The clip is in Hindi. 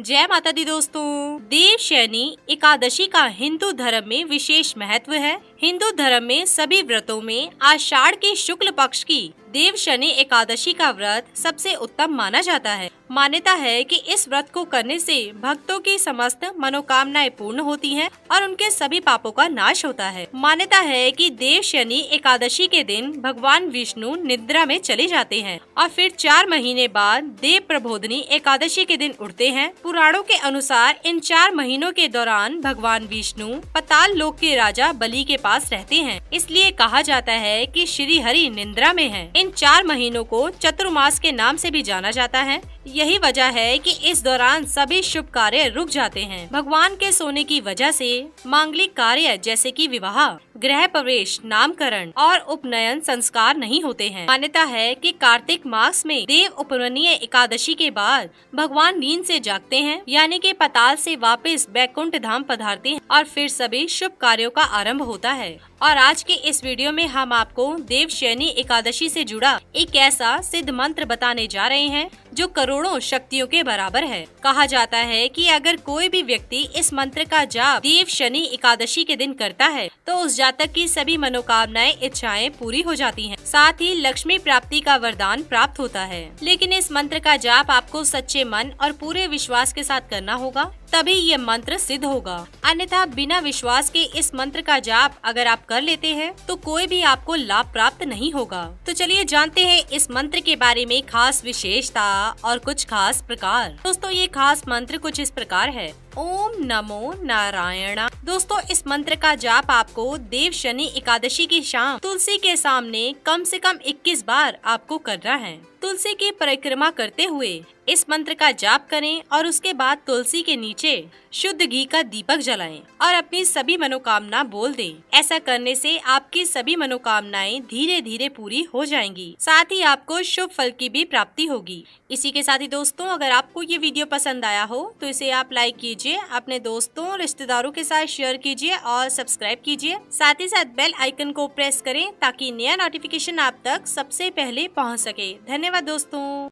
जय माता दी दोस्तों देव शनि एकादशी का हिंदू धर्म में विशेष महत्व है हिंदू धर्म में सभी व्रतों में आषाढ़ के शुक्ल पक्ष की देव शनि एकादशी का व्रत सबसे उत्तम माना जाता है मान्यता है कि इस व्रत को करने से भक्तों की समस्त मनोकामनाएं पूर्ण होती हैं और उनके सभी पापों का नाश होता है मान्यता है कि देव शनि एकादशी के दिन भगवान विष्णु निद्रा में चले जाते हैं और फिर चार महीने बाद देव प्रबोधनी एकादशी के दिन उठते हैं पुराणों के अनुसार इन चार महीनों के दौरान भगवान विष्णु पताल लोक के राजा बलि के पास रहते हैं इसलिए कहा जाता है की श्री हरि निंद्रा में है इन चार महीनों को चतुर्मास के नाम से भी जाना जाता है यही वजह है कि इस दौरान सभी शुभ कार्य रुक जाते हैं भगवान के सोने की वजह से मांगलिक कार्य जैसे कि विवाह ग्रह प्रवेश नामकरण और उपनयन संस्कार नहीं होते हैं मान्यता है कि कार्तिक मास में देव उपवनीय एकादशी के बाद भगवान नींद से जागते हैं यानी कि पताल से वापस बैकुंठ धाम पधारते हैं और फिर सभी शुभ कार्यो का आरम्भ होता है और आज के इस वीडियो में हम आपको देव शैनी एकादशी ऐसी जुड़ा एक ऐसा सिद्ध मंत्र बताने जा रहे हैं जो करोड़ों शक्तियों के बराबर है कहा जाता है कि अगर कोई भी व्यक्ति इस मंत्र का जाप देव शनि एकादशी के दिन करता है तो उस जातक की सभी मनोकामनाएं इच्छाएं पूरी हो जाती हैं। साथ ही लक्ष्मी प्राप्ति का वरदान प्राप्त होता है लेकिन इस मंत्र का जाप आपको सच्चे मन और पूरे विश्वास के साथ करना होगा तभी ये मंत्र सिद्ध होगा अन्यथा बिना विश्वास के इस मंत्र का जाप अगर आप कर लेते हैं तो कोई भी आपको लाभ प्राप्त नहीं होगा तो चलिए जानते हैं इस मंत्र के बारे में खास विशेषता और कुछ खास प्रकार दोस्तों ये खास मंत्र कुछ इस प्रकार है ओम नमो नारायणा दोस्तों इस मंत्र का जाप आपको देव शनि एकादशी की शाम तुलसी के सामने कम से कम 21 बार आपको करना है तुलसी की परिक्रमा करते हुए इस मंत्र का जाप करें और उसके बाद तुलसी के नीचे शुद्ध घी का दीपक जलाएं और अपनी सभी मनोकामना बोल दें। ऐसा करने से आपकी सभी मनोकामनाएं धीरे धीरे पूरी हो जाएंगी साथ ही आपको शुभ फल की भी प्राप्ति होगी इसी के साथ ही दोस्तों अगर आपको ये वीडियो पसंद आया हो तो इसे आप लाइक कीजिए कीजिए अपने दोस्तों रिश्तेदारों के साथ शेयर कीजिए और सब्सक्राइब कीजिए साथ ही साथ बेल आइकन को प्रेस करें ताकि नया नोटिफिकेशन आप तक सबसे पहले पहुंच सके धन्यवाद दोस्तों